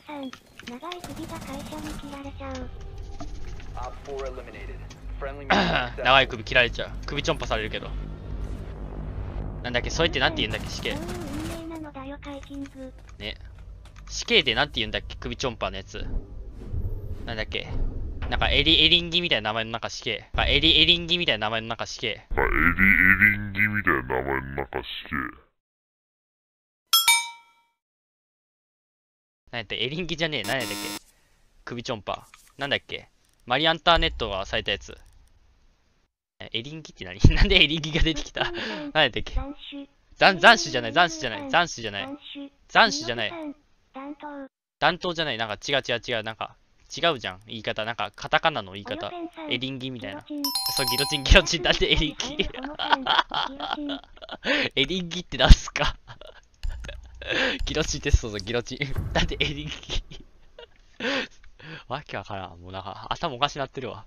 さん、長い首が会社に切られちゃう。長い首切られちゃう。首ちょんぱされるけど。なんだっけ、それってなんて言うんだっけ、死刑。ね。死刑ってなんて言うんだっけ、首ちょんぱのやつ。なんだっけ。なんかエリエリンギみたいな名前の中死刑。エリエリンギみたいな名前の中死刑。エリエリンギみたいな名前の中死刑。何やったエリンギじゃねえ。何やったっけ首チョンパー。なんだっけマリアンターネットが咲いたやつ。エリンギって何 なんでエリンギが出てきた 何やったっけ斬残死じゃない、斬死じゃない、斬死じゃない。斬死じゃない。弾頭じゃない、なんか違う違う違う、なんか違うじゃん、言い方。なんかカタカナの言い方。エリンギみたいな。そう、ギロチン、ギロチン、だってエリンギ。エリンギって出す。ギロチンテストぞ、ギロチン。だってエリギ。わけわからん。もうなんか頭おかしなってるわ。